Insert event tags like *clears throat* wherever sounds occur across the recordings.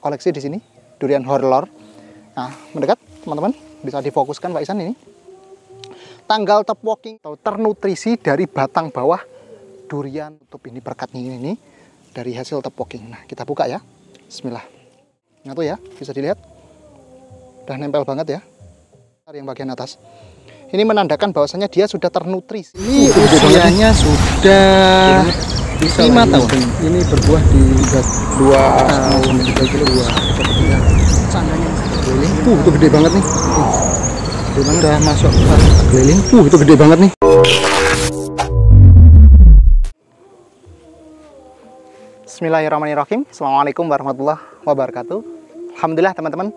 koleksi di sini durian horlor. Nah, mendekat teman-teman bisa difokuskan Pak Isan ini. Tanggal top walking atau ternutrisi dari batang bawah durian tutup ini berkatnya ini ini dari hasil top walking. Nah, kita buka ya. Bismillah. Nyatu ya, bisa dilihat. Udah nempel banget ya. Yang bagian atas. Ini menandakan bahwasanya dia sudah ternutrisi. Ini iya, iya, usianya sudah bisa lima tahun ini berbuah di dua tahun tiga kilo dua keliling uh itu gede banget nih tuh. gede udah masuk keliling uh itu gede banget nih Bismillahirrahmanirrahim Assalamualaikum warahmatullahi wabarakatuh Alhamdulillah teman-teman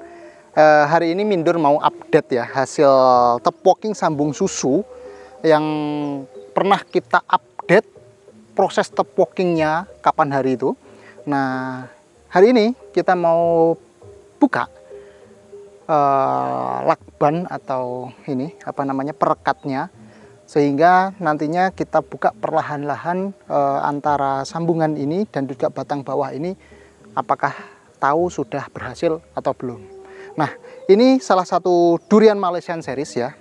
eh, Hari ini Mindur mau update ya Hasil top walking sambung susu Yang pernah kita update proses step kapan hari itu. Nah, hari ini kita mau buka uh, lakban atau ini apa namanya perekatnya sehingga nantinya kita buka perlahan-lahan uh, antara sambungan ini dan juga batang bawah ini apakah tahu sudah berhasil atau belum. Nah ini salah satu durian Malaysian series ya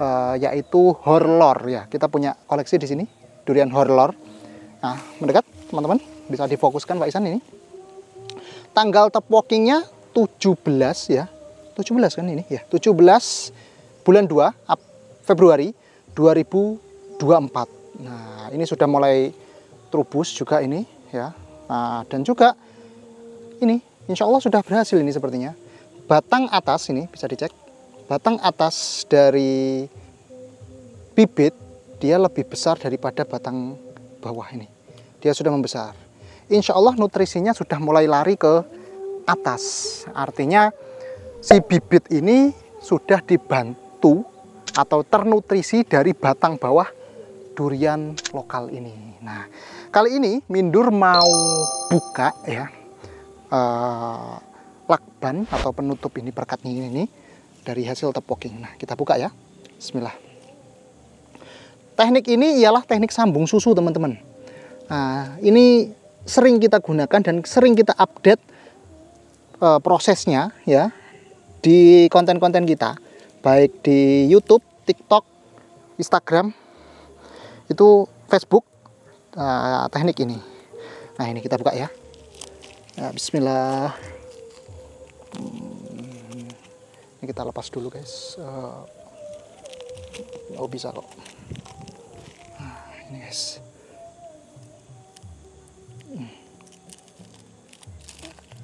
uh, yaitu horlor ya kita punya koleksi di sini durian horlor Nah, mendekat teman-teman, bisa difokuskan Pak Isan ini. Tanggal tap walkingnya 17 ya. 17 kan ini ya, 17 bulan 2 Februari 2024. Nah, ini sudah mulai trubus juga ini ya. Nah, dan juga ini insya Allah sudah berhasil ini sepertinya. Batang atas ini bisa dicek. Batang atas dari bibit dia lebih besar daripada batang bawah ini. Dia sudah membesar. Insya Allah nutrisinya sudah mulai lari ke atas. Artinya si bibit ini sudah dibantu atau ternutrisi dari batang bawah durian lokal ini. Nah, kali ini Mindur mau buka ya uh, lakban atau penutup ini ini, ini dari hasil tepoking. Nah, kita buka ya. Bismillah. Teknik ini ialah teknik sambung susu teman-teman. Nah, ini sering kita gunakan dan sering kita update e, prosesnya ya di konten-konten kita, baik di YouTube, TikTok, Instagram, itu Facebook e, teknik ini. Nah ini kita buka ya. Nah, Bismillah. Hmm, ini kita lepas dulu guys. Eh, oh bisa kok goodness. Hmm.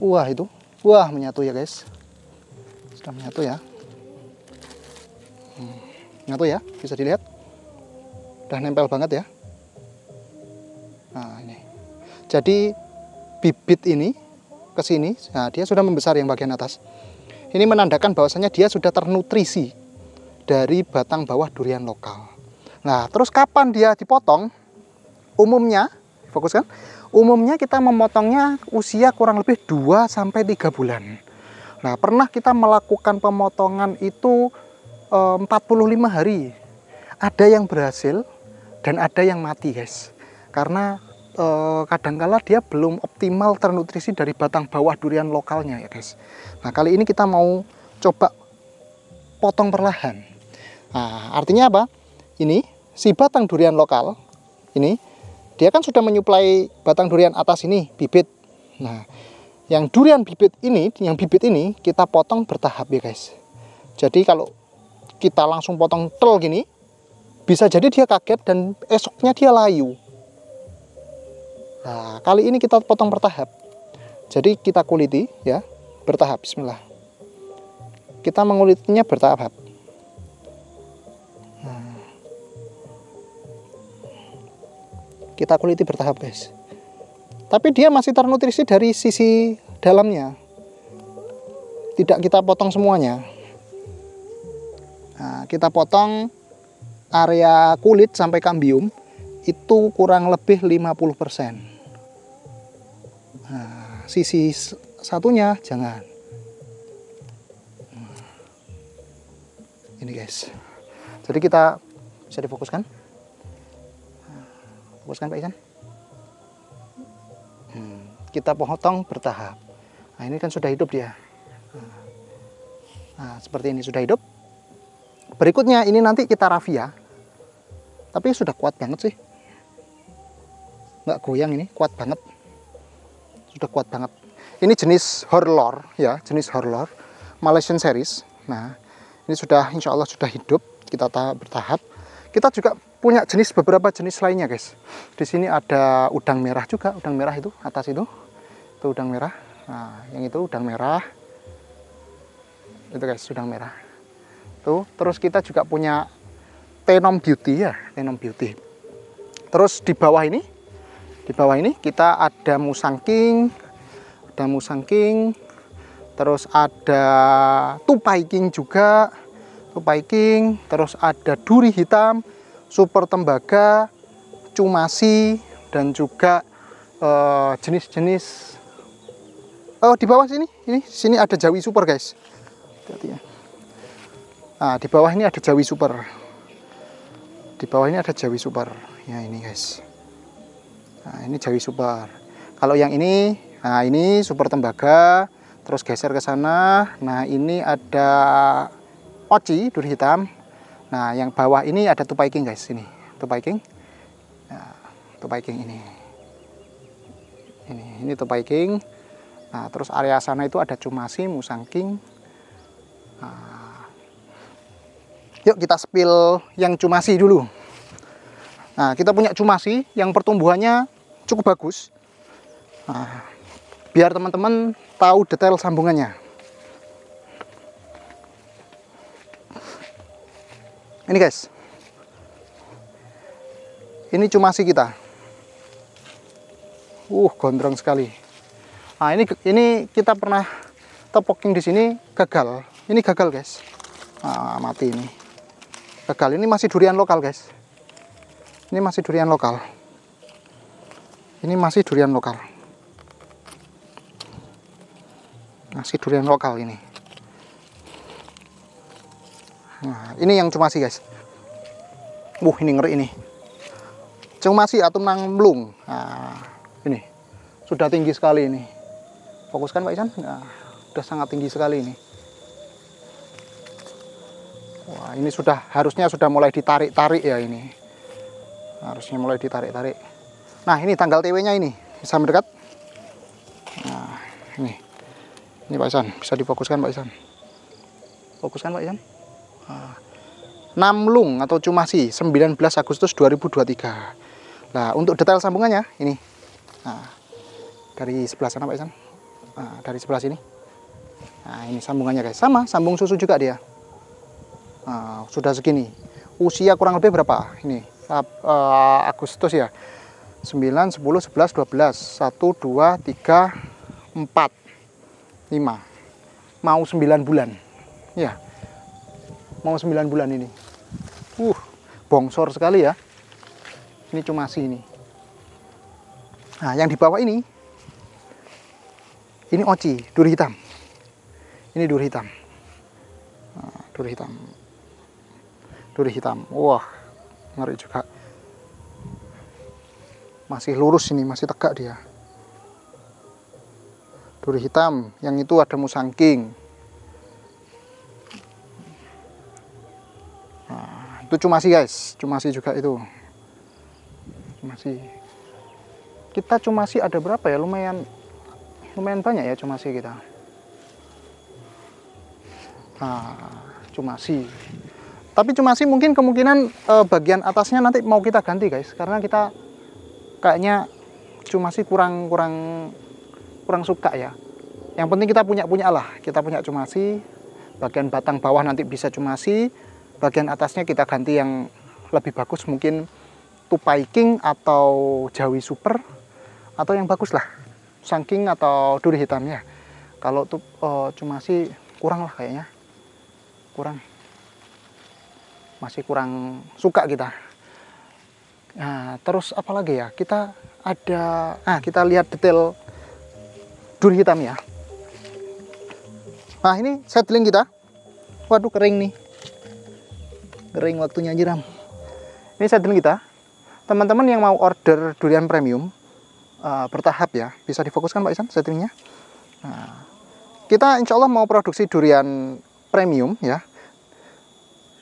Wah itu, wah menyatu ya guys. Sudah menyatu ya. Hmm. Menyatu ya, bisa dilihat. Udah nempel banget ya. Nah ini. Jadi bibit ini ke sini, nah dia sudah membesar yang bagian atas. Ini menandakan bahwasannya dia sudah ternutrisi dari batang bawah durian lokal. Nah, terus kapan dia dipotong? Umumnya, fokus kan? Umumnya kita memotongnya usia kurang lebih 2 sampai 3 bulan. Nah, pernah kita melakukan pemotongan itu e, eh, 45 hari. Ada yang berhasil dan ada yang mati, guys. Karena e, kadangkala dia belum optimal ternutrisi dari batang bawah durian lokalnya ya, guys. Nah, kali ini kita mau coba potong perlahan. Nah, artinya apa? ini si batang durian lokal ini dia kan sudah menyuplai batang durian atas ini bibit. Nah, yang durian bibit ini, yang bibit ini kita potong bertahap ya guys. Jadi kalau kita langsung potong tel gini, bisa jadi dia kaget dan esoknya dia layu. Nah, kali ini kita potong bertahap. Jadi kita kuliti ya, bertahap bismillah. Kita mengulitinya bertahap. kita kuliti bertahap guys tapi dia masih ternutrisi dari sisi dalamnya tidak kita potong semuanya nah, kita potong area kulit sampai kambium itu kurang lebih 50% nah, sisi satunya jangan nah, ini guys jadi kita bisa difokuskan Fokuskan Pak Isan. Hmm, kita potong bertahap. Nah ini kan sudah hidup dia. Nah, nah seperti ini sudah hidup. Berikutnya ini nanti kita rafia. Tapi sudah kuat banget sih. Nggak goyang ini, kuat banget. Sudah kuat banget. Ini jenis horlor ya, jenis horlor. Malaysian series. Nah ini sudah insya Allah sudah hidup. Kita bertahap kita juga punya jenis beberapa jenis lainnya, guys. Di sini ada udang merah juga, udang merah itu atas itu. Itu udang merah. Nah, yang itu udang merah. Itu guys, udang merah. Tuh, terus kita juga punya Tenom Beauty ya, Tenom Beauty. Terus di bawah ini di bawah ini kita ada musang king, ada musang king, terus ada tupai king juga, rupai terus ada duri hitam, super tembaga, cumasi, dan juga eh, jenis-jenis uh, oh di bawah sini ini sini ada jawi super guys ya. nah di bawah ini ada jawi super di bawah ini ada jawi super ya ini guys nah ini jawi super kalau yang ini nah ini super tembaga terus geser ke sana nah ini ada oci duri hitam. Nah, yang bawah ini ada tupai king guys, ini tupai king. Nah, tupai king ini. Ini ini tupai king. Nah, terus area sana itu ada cumasi, musang king. Nah, yuk kita spill yang cumasi dulu. Nah, kita punya cumasi yang pertumbuhannya cukup bagus. Nah, biar teman-teman tahu detail sambungannya. ini guys ini cuma si kita uh gondrong sekali nah ini ini kita pernah tepoking di sini gagal ini gagal guys nah, mati ini gagal ini masih durian lokal guys ini masih durian lokal ini masih durian lokal masih durian lokal ini Nah, ini yang cuma sih guys. Wuh, ini ngeri ini. Cuma sih atau nang belung. Nah, ini sudah tinggi sekali ini. Fokuskan Pak Isan. Nah, sudah sangat tinggi sekali ini. Wah, ini sudah harusnya sudah mulai ditarik-tarik ya ini. Harusnya mulai ditarik-tarik. Nah, ini tanggal TW-nya ini. Bisa mendekat. Nah, ini. Ini Pak Isan, bisa difokuskan Pak Isan. Fokuskan Pak Isan. Ah. Namlung atau cuma sih 19 Agustus 2023 nah untuk detail sambungannya ini nah, dari sebelah sana Pak Isan nah, dari sebelah sini nah ini sambungannya guys sama sambung susu juga dia nah, sudah segini usia kurang lebih berapa ini uh, Agustus ya 9, 10, 11, 12 1, 2, 3, 4 5 mau 9 bulan ya mau 9 bulan ini uh bongsor sekali ya ini cuma sini nah yang di bawah ini ini oci duri hitam ini duri hitam nah, duri hitam duri hitam wah ngeri juga masih lurus ini masih tegak dia duri hitam yang itu ada musangking nah, itu cuma sih guys cuma sih juga itu cuma sih kita cuma sih ada berapa ya lumayan lumayan banyak ya cuma sih kita nah cuma sih tapi cuma sih mungkin kemungkinan eh, bagian atasnya nanti mau kita ganti guys karena kita kayaknya cuma sih kurang kurang kurang suka ya yang penting kita punya punya lah kita punya cuma sih bagian batang bawah nanti bisa cuma sih bagian atasnya kita ganti yang lebih bagus mungkin tupai king atau jawi super atau yang bagus lah sangking atau duri hitamnya kalau tuh eh, uh, cuma sih kurang lah kayaknya kurang masih kurang suka kita nah terus apalagi ya kita ada ah kita lihat detail duri hitam ya nah ini settling kita waduh kering nih kering waktunya nyiram ini setting kita teman-teman yang mau order durian premium uh, bertahap ya bisa difokuskan Pak Isan settingnya nah, kita insya Allah mau produksi durian premium ya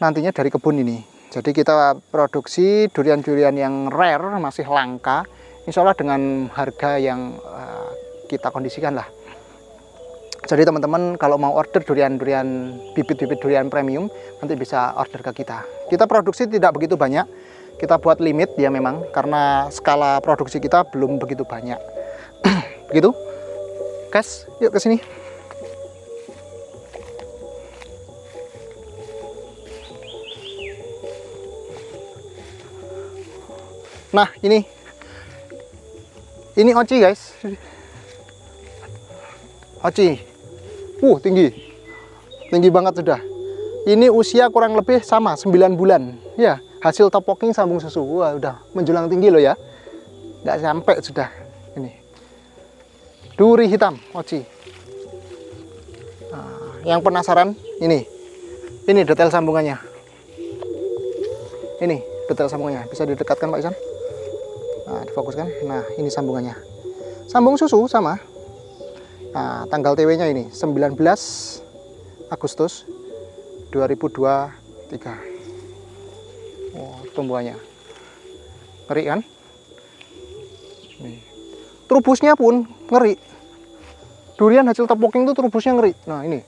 nantinya dari kebun ini jadi kita produksi durian-durian yang rare masih langka insya Allah dengan harga yang uh, kita kondisikan lah jadi teman-teman kalau mau order durian-durian bibit-bibit durian premium nanti bisa order ke kita. Kita produksi tidak begitu banyak. Kita buat limit ya memang karena skala produksi kita belum begitu banyak. *clears throat* begitu? guys, yuk ke sini. Nah, ini ini oci guys. Oci, Uh, tinggi. Tinggi banget sudah. Ini usia kurang lebih sama, 9 bulan. Ya, hasil top walking sambung susu. Wah, udah menjulang tinggi loh ya. Nggak sampai sudah. Ini. Duri hitam, oci. Nah, yang penasaran, ini. Ini detail sambungannya. Ini detail sambungannya. Bisa didekatkan Pak Isan? Nah, difokuskan. Nah, ini sambungannya. Sambung susu sama, Nah, tanggal TW-nya ini 19 Agustus 2023. Oh tumbuhannya. Ngeri kan? Nih. Trubusnya pun ngeri. Durian hasil tepoking itu trubusnya ngeri. Nah, ini.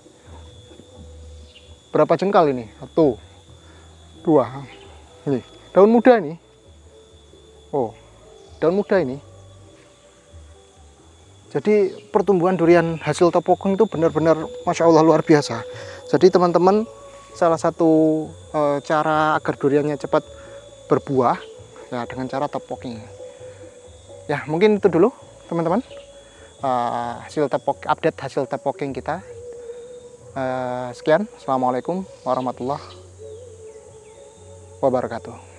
Berapa jengkal ini? Satu. Dua. Ini. Daun muda ini. Oh. Daun muda ini jadi pertumbuhan durian hasil topokong itu benar-benar masya Allah luar biasa. Jadi teman-teman salah satu e, cara agar duriannya cepat berbuah ya dengan cara topoking. Ya mungkin itu dulu teman-teman e, hasil tepok update hasil topoking kita. E, sekian, assalamualaikum warahmatullahi wabarakatuh.